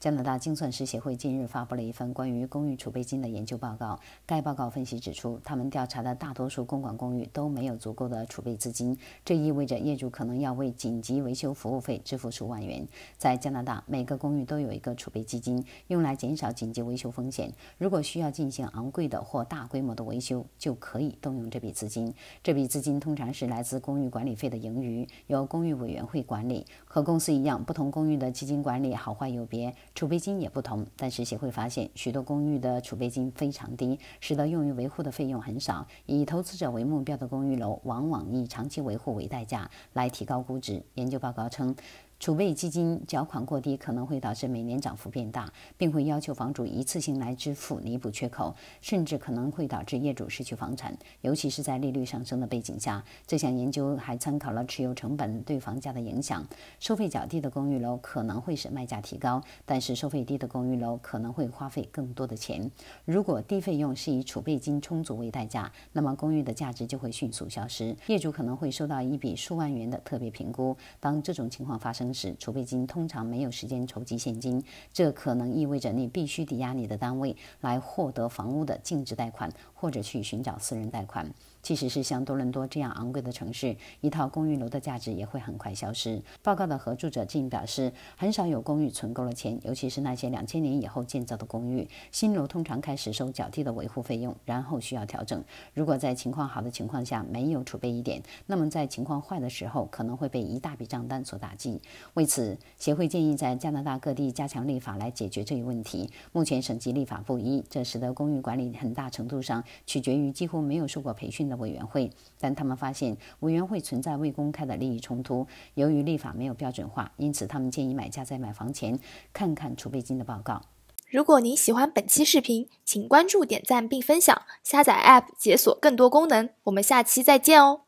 加拿大精算师协会近日发布了一份关于公寓储备金的研究报告。该报告分析指出，他们调查的大多数公馆公寓都没有足够的储备资金，这意味着业主可能要为紧急维修服务费支付数万元。在加拿大，每个公寓都有一个储备基金，用来减少紧急维修风险。如果需要进行昂贵的或大规模的维修，就可以动用这笔资金。这笔资金通常是来自公寓管理费的盈余，由公寓委员会管理。和公司一样，不同公寓的基金管理好坏有别。储备金也不同，但是协会发现许多公寓的储备金非常低，使得用于维护的费用很少。以投资者为目标的公寓楼，往往以长期维护为代价来提高估值。研究报告称。储备基金缴款过低可能会导致每年涨幅变大，并会要求房主一次性来支付弥补缺口，甚至可能会导致业主失去房产。尤其是在利率上升的背景下，这项研究还参考了持有成本对房价的影响。收费较低的公寓楼可能会使卖价提高，但是收费低的公寓楼可能会花费更多的钱。如果低费用是以储备金充足为代价，那么公寓的价值就会迅速消失，业主可能会收到一笔数万元的特别评估。当这种情况发生，时，储备金通常没有时间筹集现金，这可能意味着你必须抵押你的单位来获得房屋的净值贷款，或者去寻找私人贷款。即使是像多伦多这样昂贵的城市，一套公寓楼的价值也会很快消失。报告的合著者竟表示，很少有公寓存够了钱，尤其是那些两千年以后建造的公寓。新楼通常开始收较低的维护费用，然后需要调整。如果在情况好的情况下没有储备一点，那么在情况坏的时候可能会被一大笔账单所打击。为此，协会建议在加拿大各地加强立法来解决这一问题。目前省级立法不一，这使得公寓管理很大程度上取决于几乎没有受过培训的。委员会，但他们发现委员会存在未公开的利益冲突。由于立法没有标准化，因此他们建议买家在买房前看看储备金的报告。如果您喜欢本期视频，请关注、点赞并分享，下载 App 解锁更多功能。我们下期再见哦。